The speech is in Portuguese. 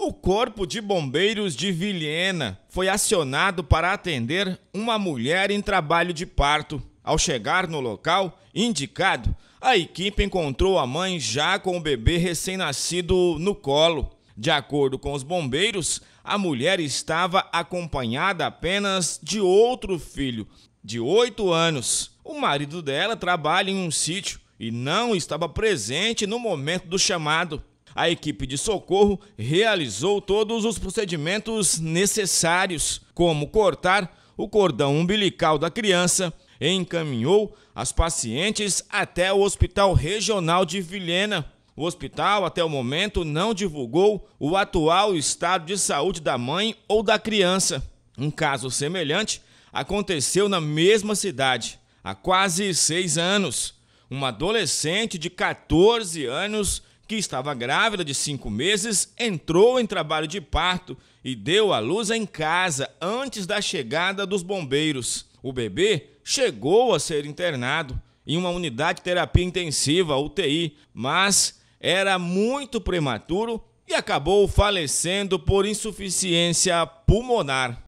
O Corpo de Bombeiros de Vilhena foi acionado para atender uma mulher em trabalho de parto. Ao chegar no local indicado, a equipe encontrou a mãe já com o bebê recém-nascido no colo. De acordo com os bombeiros, a mulher estava acompanhada apenas de outro filho, de 8 anos. O marido dela trabalha em um sítio e não estava presente no momento do chamado. A equipe de socorro realizou todos os procedimentos necessários, como cortar o cordão umbilical da criança, e encaminhou as pacientes até o Hospital Regional de Vilhena. O hospital, até o momento, não divulgou o atual estado de saúde da mãe ou da criança. Um caso semelhante aconteceu na mesma cidade, há quase seis anos. Uma adolescente de 14 anos que estava grávida de cinco meses, entrou em trabalho de parto e deu à luz em casa antes da chegada dos bombeiros. O bebê chegou a ser internado em uma unidade de terapia intensiva, UTI, mas era muito prematuro e acabou falecendo por insuficiência pulmonar.